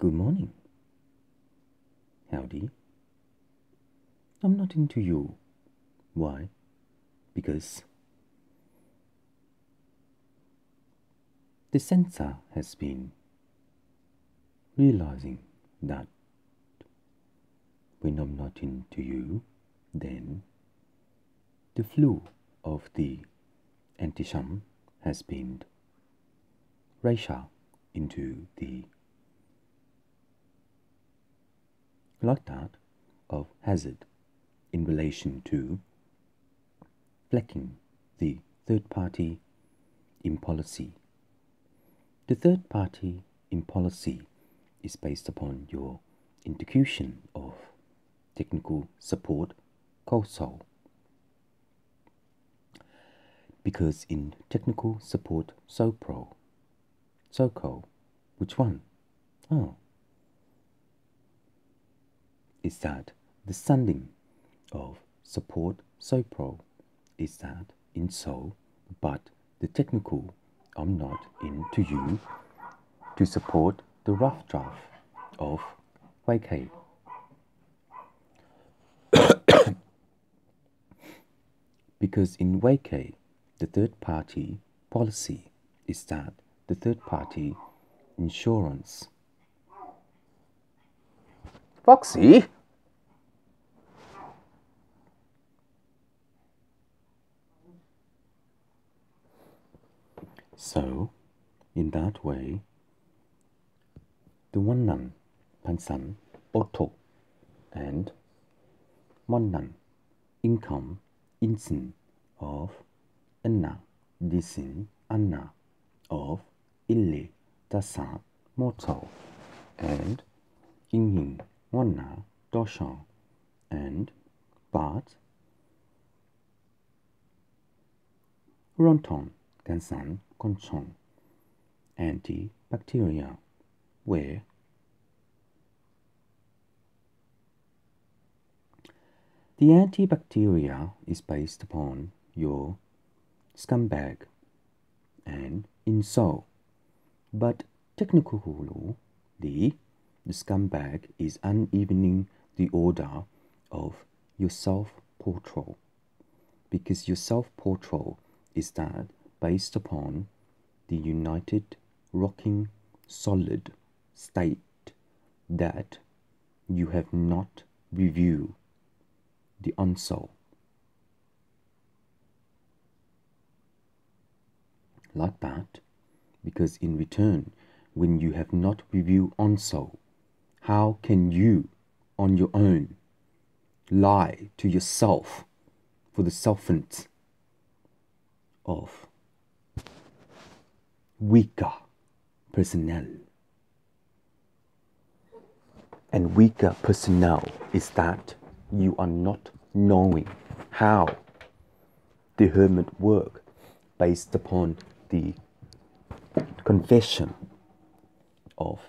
Good morning. Howdy. I'm not into you. Why? Because the sensor has been realizing that when I'm not into you, then the flu of the anti has been Racial into the like that of hazard in relation to flecking the third party in policy. The third party in policy is based upon your execution of technical support COSOL. Because in technical support SOPRO, SOCO, which one? Oh, is that the sending of support SOPRO is that in so, but the technical I'm not into you to support the rough draft of YK. because in YK, the third party policy is that the third party insurance. Foxy? So, in that way, the nun, Pansan, otto, and nun, income Insin of Enna, Disin, Anna of Ille, Dasan, Moto, and Ingin, to Doshan, and Bart, Ronton, Gansan, concern antibacterial, where the antibacterial is based upon your scumbag and insult. But technically the, scumbag is unevening the order of your self portrait because your self portrait is that based upon the united rocking solid state that you have not reviewed the unsolved. Like that, because in return, when you have not reviewed unsolved, how can you, on your own, lie to yourself for the solvent of weaker personnel. And weaker personnel is that you are not knowing how the hermit work based upon the confession of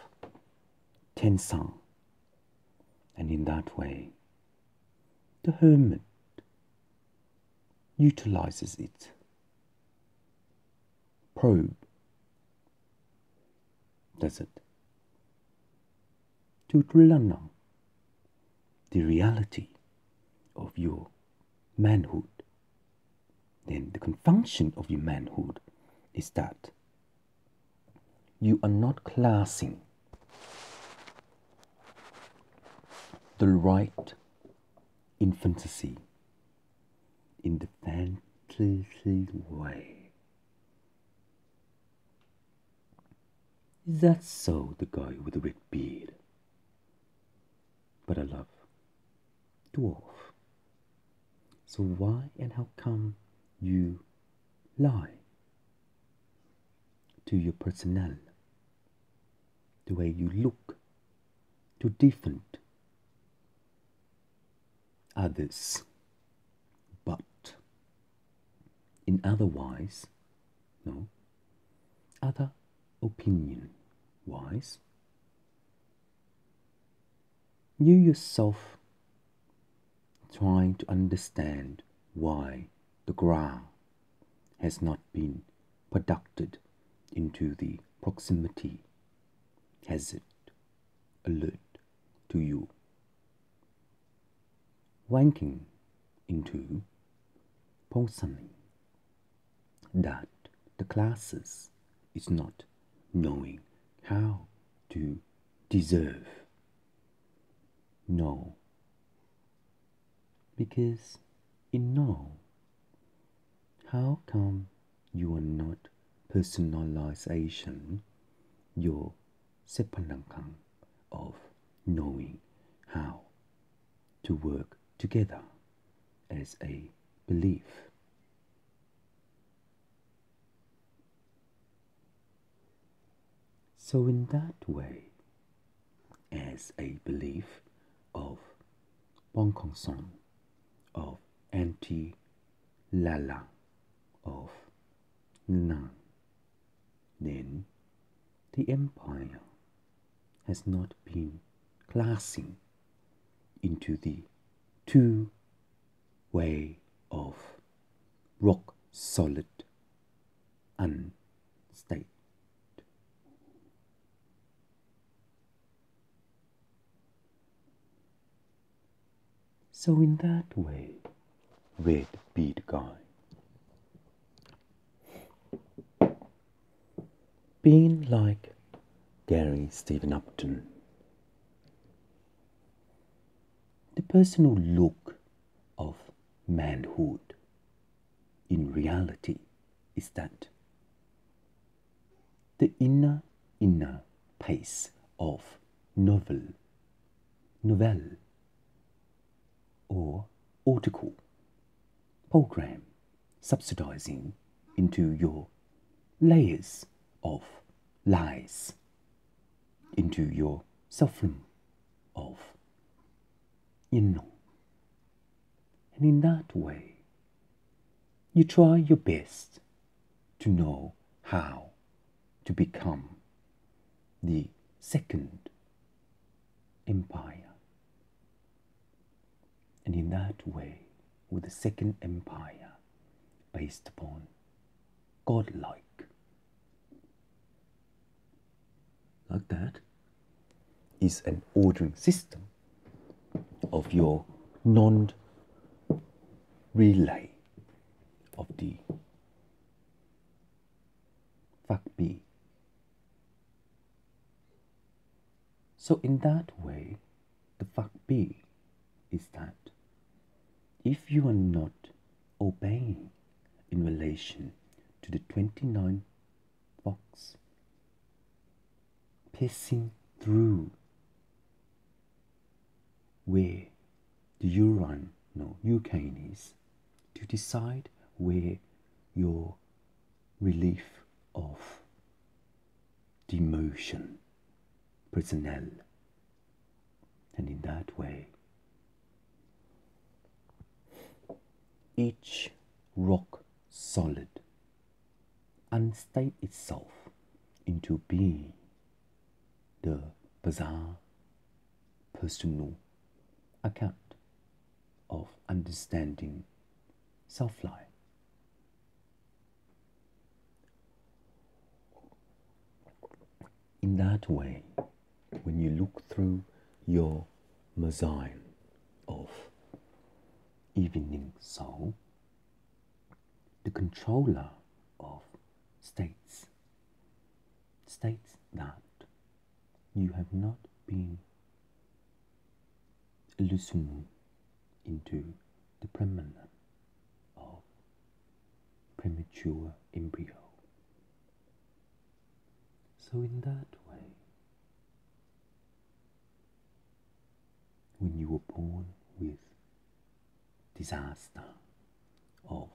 Tensang. And in that way, the hermit utilizes it, probe does it? to Trilanang, the reality of your manhood. Then the function of your manhood is that you are not classing the right infancy in the fantasy way. Is that so, the guy with the red beard? But I love dwarf. So why and how come you lie to your personnel, the way you look, to different others, but in otherwise, no, other opinion wise. You yourself trying to understand why the ground has not been producted into the proximity has it alert to you. Wanking into possuming that the classes is not knowing how to deserve. No. Because in no, how come you are not personalization your sepalangkang of knowing how to work together as a belief? So, in that way, as a belief of Wong Kong Song, of anti Lala, of Nan, then the empire has not been classing into the two way of rock solid and So, in that way, red bead guy. Being like Gary Stephen Upton, the personal look of manhood in reality is that the inner, inner pace of novel, novelle or article, program, subsidizing into your layers of lies, into your suffering of you know. And in that way, you try your best to know how to become the second empire and in that way with the Second Empire based upon godlike. Like that is an ordering system of your non relay of the fact B. So in that way, the fact B is that if you are not obeying in relation to the 29 box passing through where the urine no urine is to decide where your relief of demotion personnel and in that way each rock solid and state itself into being the bizarre personal account of understanding self life. In that way, when you look through your mosaic of evening soul, the controller of states states that you have not been loosened into the phenomenon of premature embryo. So, in that way, when you were born, disaster of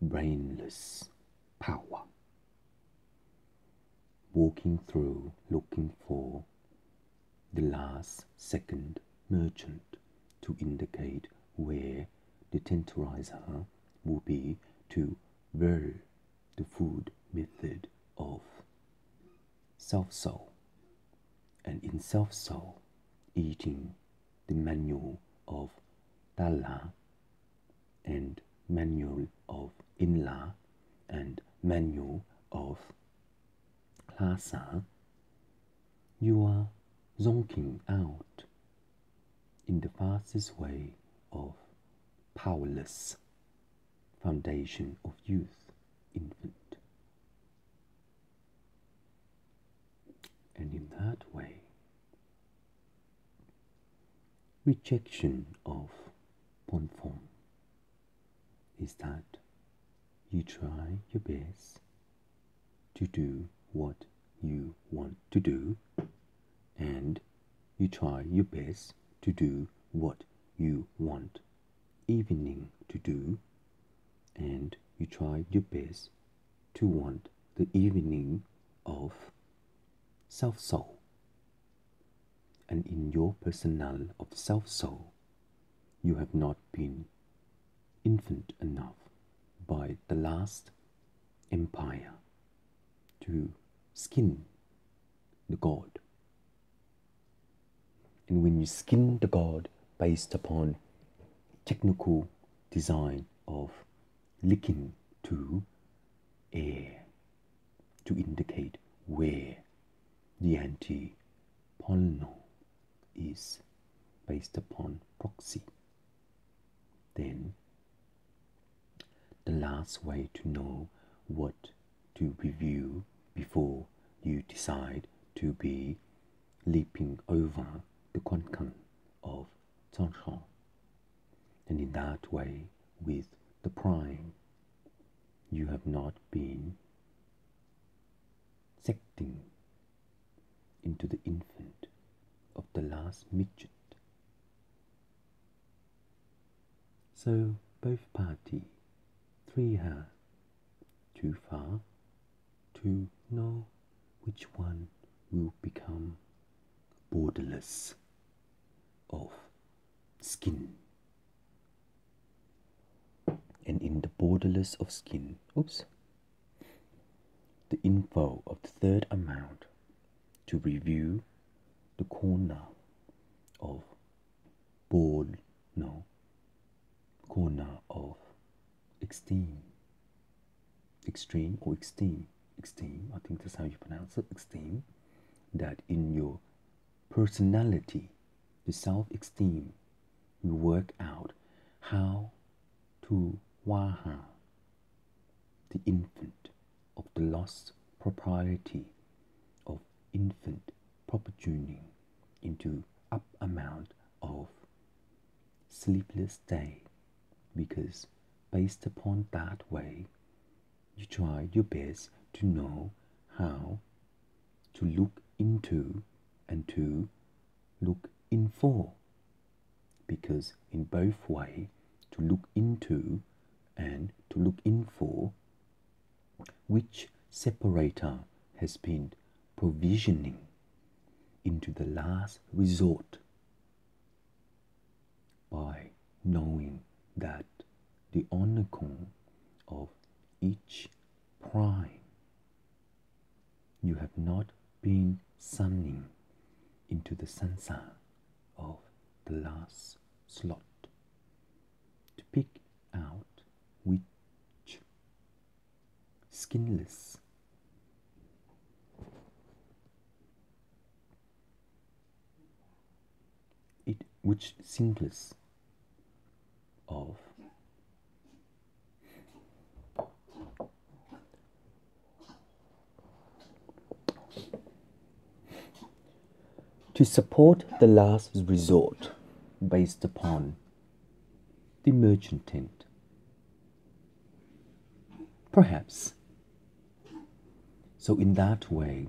brainless power. Walking through looking for the last second merchant to indicate where the tenterizer will be to whirl the food method of self soul and in self soul eating the manual of Dala and manual of Inla and manual of Lhasa, you are zonking out in the fastest way of powerless foundation of youth infant and in that way rejection of one form is that you try your best to do what you want to do and you try your best to do what you want evening to do and you try your best to want the evening of self soul and in your personal of self soul you have not been infant enough by the last empire to skin the god. And when you skin the god based upon technical design of licking to air to indicate where the anti polynomial is based upon proxy, then the last way to know what to review before you decide to be leaping over the quantum of Zhongshan. And in that way, with the prime, you have not been secting into the infant of the last midget. So both parties three ha. Too far to know which one will become borderless of skin. And in the borderless of skin, oops, the info of the third amount to review the corner of board, no, corner of extreme, extreme or extreme, extreme. I think that's how you pronounce it, extreme. That in your personality, the self-esteem, you work out how to waha, the infant of the lost propriety of infant proper tuning into up amount of sleepless day because based upon that way, you try your best to know how to look into and to look in for. Because in both way, to look into and to look in for, which separator has been provisioning into the last resort by knowing that the onicon of each prime. You have not been summoning into the sansa of the last slot to pick out which skinless it which singles of to support the last resort based upon the merchant tent. Perhaps. So, in that way,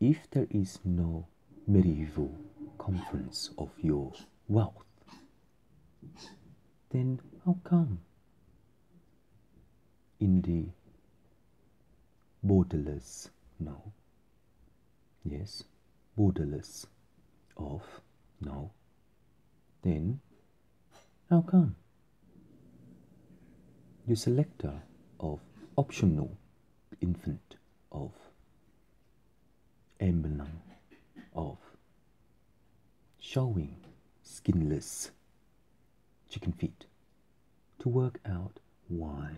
if there is no medieval conference of your wealth, then how come in the borderless no yes borderless of no then how come you selector of optional infant of emblem of showing skinless chicken feet to work out why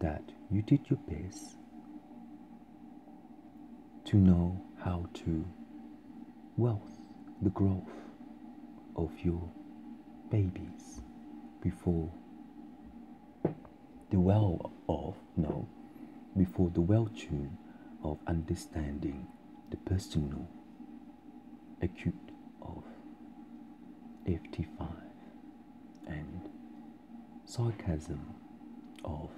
that you did your best to know how to wealth the growth of your babies before the well of no before the well tune of understanding the personal acute of ft5 and sarcasm of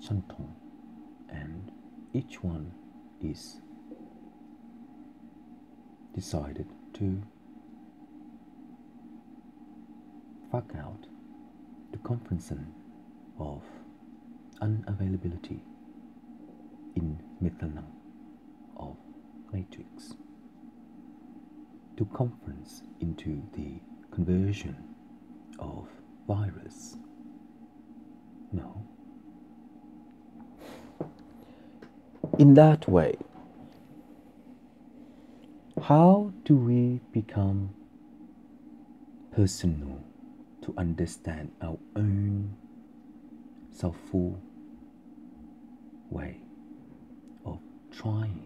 Shantong and each one is decided to fuck out the conferencing of unavailability in methanol of matrix to conference into the conversion of virus. No, in that way, how do we become personal to understand our own selfful way of trying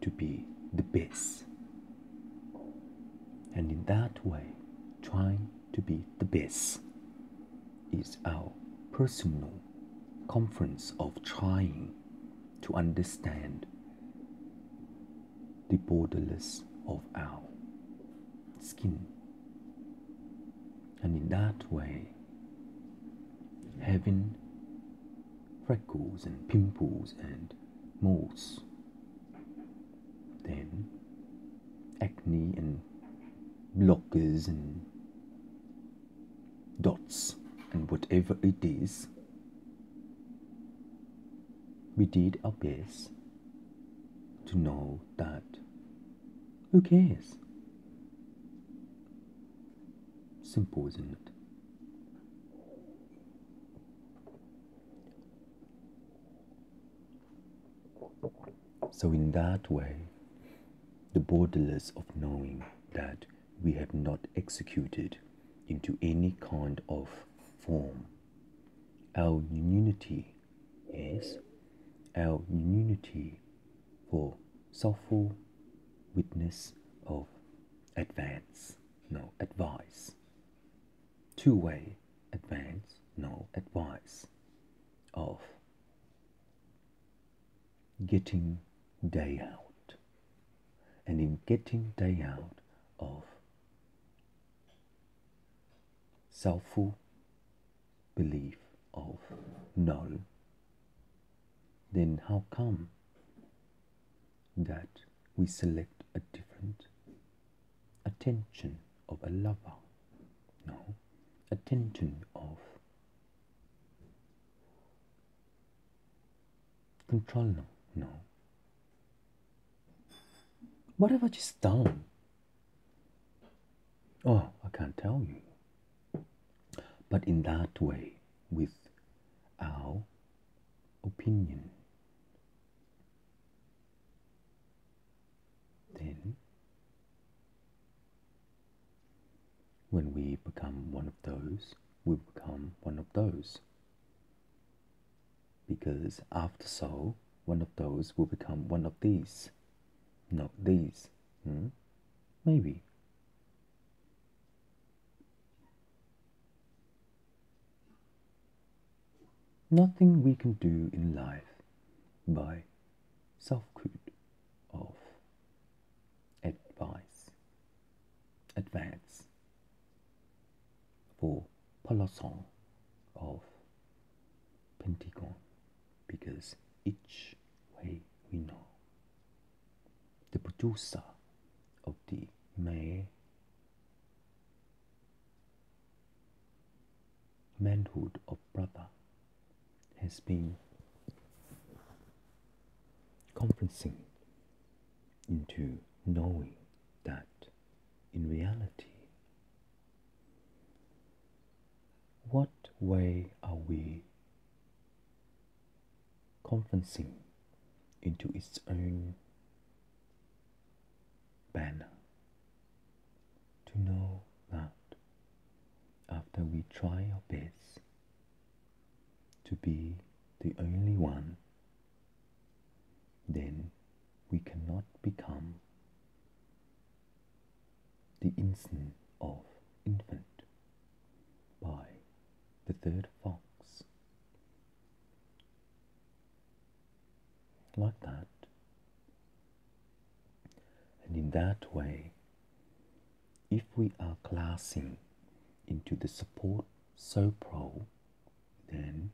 to be the best? And in that way, trying to be the best is our personal conference of trying to understand the borderless of our skin. And in that way, having freckles and pimples and moles, then acne and blockers and dots and whatever it is we did our best to know that who cares? Simple, isn't it? So, in that way, the borderless of knowing that we have not executed into any kind of form, our unity is our unity for soulful witness of advance, no advice. Two way advance, no advice of getting day out. And in getting day out of selfful belief of no then how come that we select a different attention of a lover? No, attention of control, no, no. What have I just done? Oh, I can't tell you. But in that way, with our opinion. when we become one of those, we become one of those. Because after soul, one of those will become one of these, not these. Hmm? Maybe. Nothing we can do in life by selfhood of advice. Advance for Poloson of Pentagon because each way we know. The producer of the May manhood of brother has been conferencing into knowing in reality? What way are we conferencing into its own banner? To know that after we try our best to be the only one, then we cannot become the ensign of infant by the third fox. Like that. And in that way, if we are classing into the support sopro, then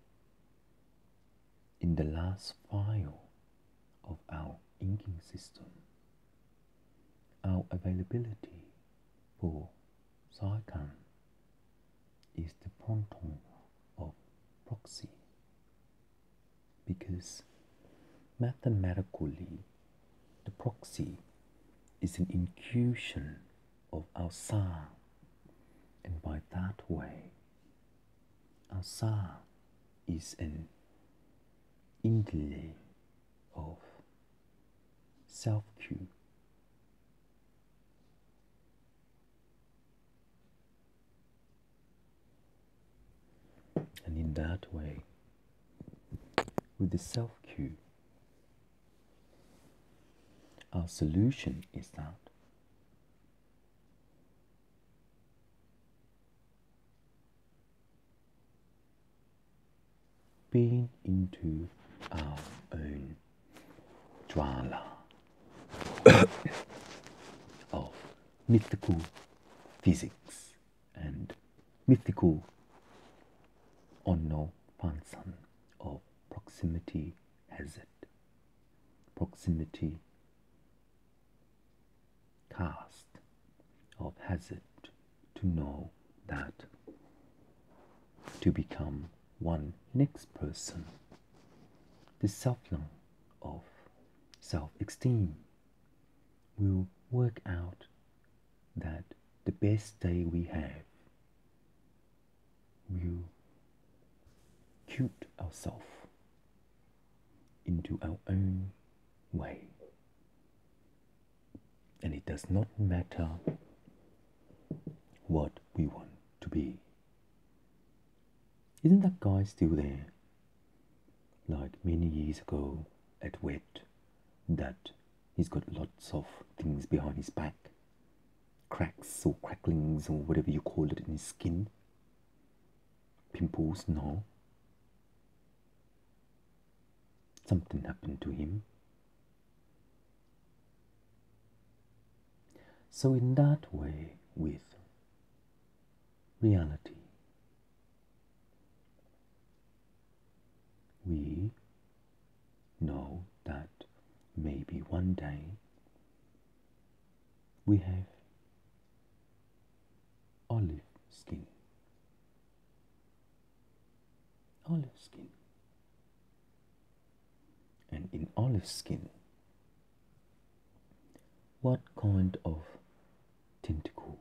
in the last file of our inking system, our availability for Saikan is the ponton of proxy because mathematically the proxy is an incursion of our Sa and by that way our Sa is an interlay of self-cue and in that way, with the self cue, our solution is that being into our own dwala of mythical physics and mythical or no Pansan of Proximity has it. Proximity cast of hazard to know that to become one next person. The self-lung of self-esteem will work out that the best day we have will execute ourselves into our own way. And it does not matter what we want to be. Isn't that guy still there? Like many years ago at WET, that he's got lots of things behind his back cracks or cracklings or whatever you call it in his skin, pimples now. something happened to him. So, in that way, with reality, we know that maybe one day we have olive in olive skin. What kind of tentacle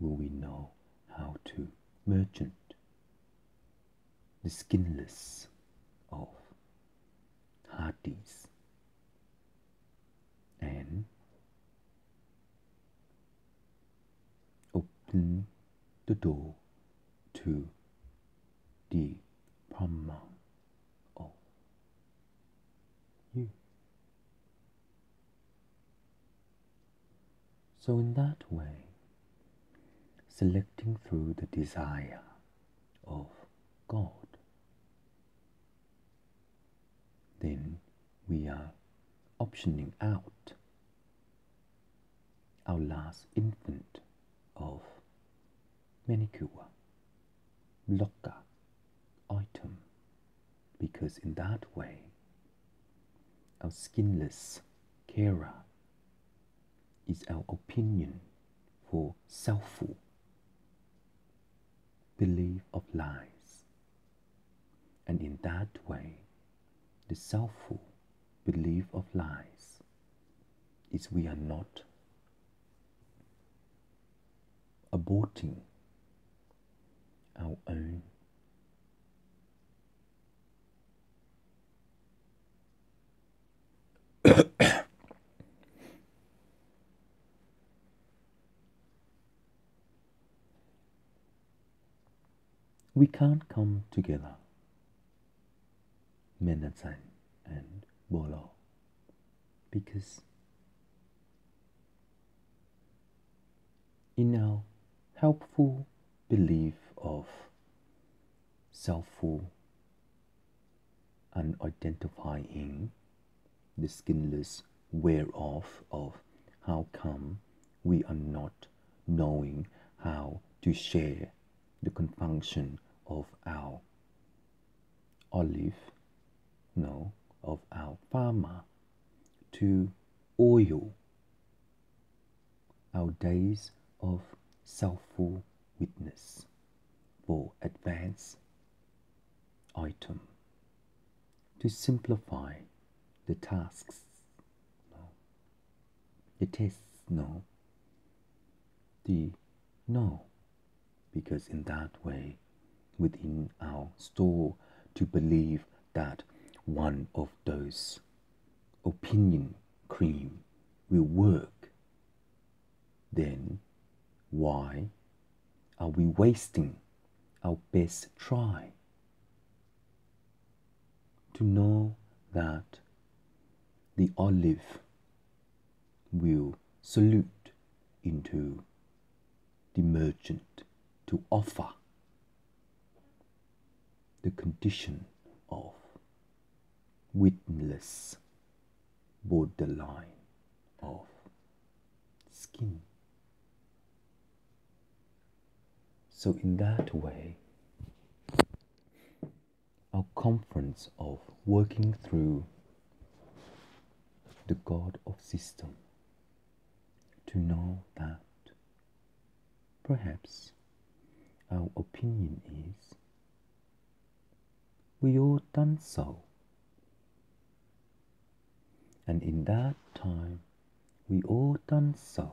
will we know how to merchant? The skinless of Hades and open the door to the Brahma So, in that way, selecting through the desire of God, then we are optioning out our last infant of manicure, blocker, item, because in that way, our skinless carer is our opinion for selfful belief of lies. And in that way, the selfful belief of lies is we are not aborting our own we can't come together. men and Bolo. Because in our helpful belief of selfful and identifying the skinless wear of how come we are not knowing how to share the conjunction of our olive, no, of our farmer to oil, our days of selfful witness for advance item to simplify the tasks, no, the tests, no, the no because in that way within our store to believe that one of those opinion cream will work then why are we wasting our best try to know that the olive will salute into the merchant to offer the condition of witness borderline of skin. So, in that way, our conference of working through the God of system to know that perhaps our opinion is, we all done so. And in that time, we all done so.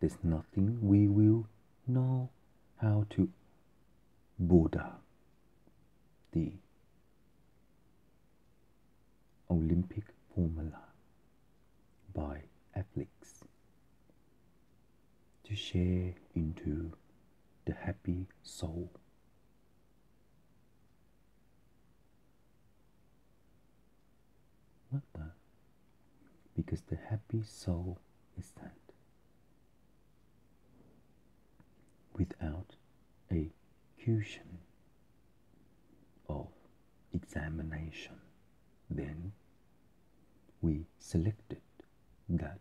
There's nothing we will know how to Buddha, the Olympic formula by Afflex to share into the happy soul. What the? Because the happy soul is that without a cushion of examination, then we selected that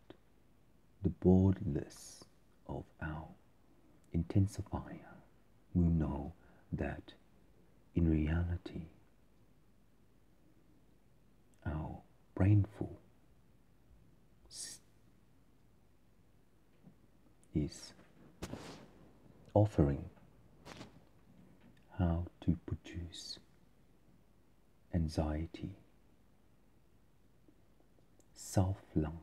the boardless of our intensifier we know that in reality our brainful is offering how to produce anxiety self-love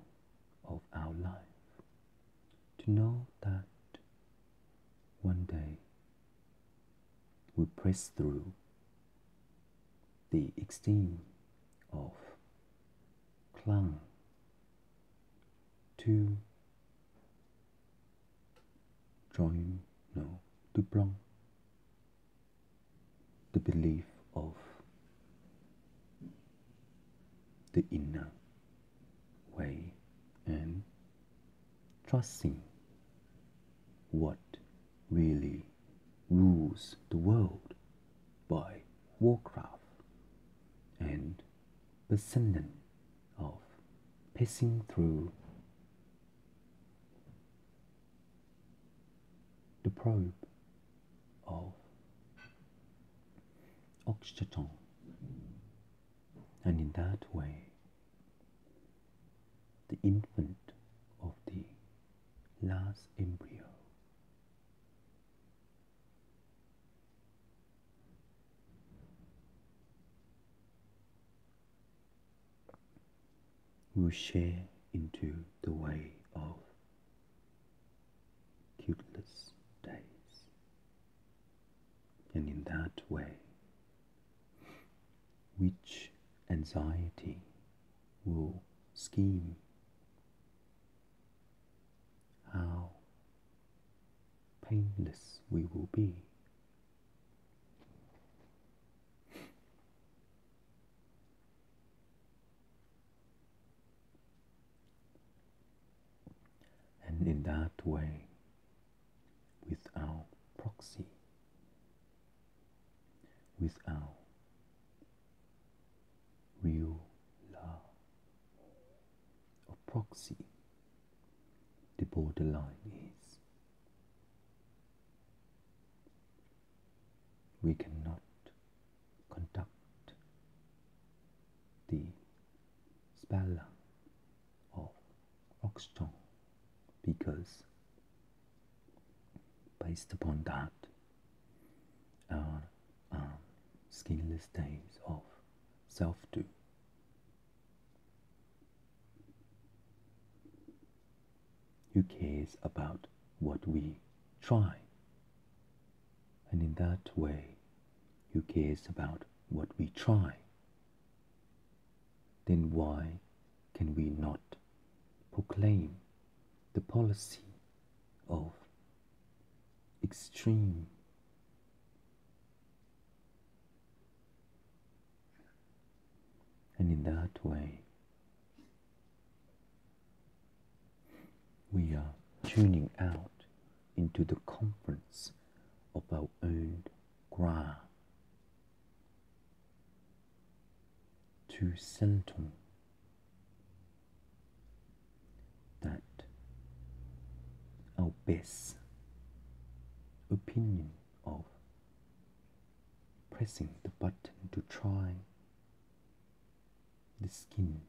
of our life to know that one day we press through the extreme of clung to join no to the belief of the inner way and trusting what really rules the world by Warcraft and Basendon of passing through the probe of Oxygen and in that way the infant of the last embrace will share into the way of countless days. And in that way, which anxiety will scheme how painless we will be and in that way with our proxy with our real love or proxy the borderline is we cannot conduct the spell of Oxton because based upon that our um, skinless days of self-do who cares about what we try and in that way who cares about what we try then why can we not proclaim the policy of extreme and in that way we are tuning out into the conference of our own ground to center. our best opinion of pressing the button to try the skin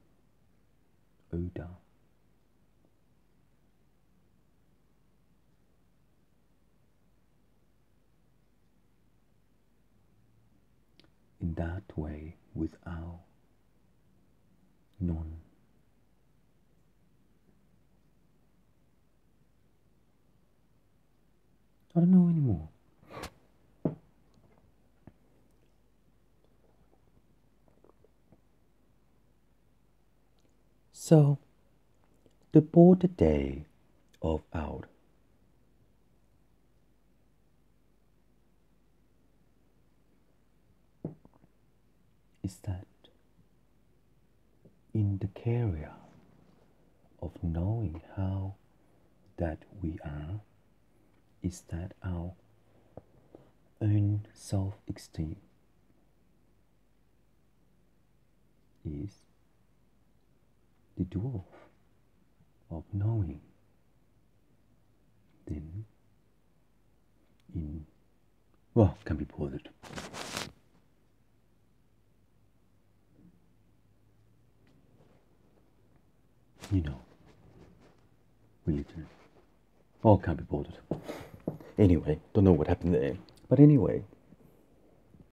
odor. In that way, without non I don't know anymore. So, the board the day of out. Is that in the carrier of knowing how that we are is that our own self esteem is the dwarf of knowing. Then, in well, can be bothered. You know, religion. All can be bothered. Anyway, don't know what happened there. But anyway,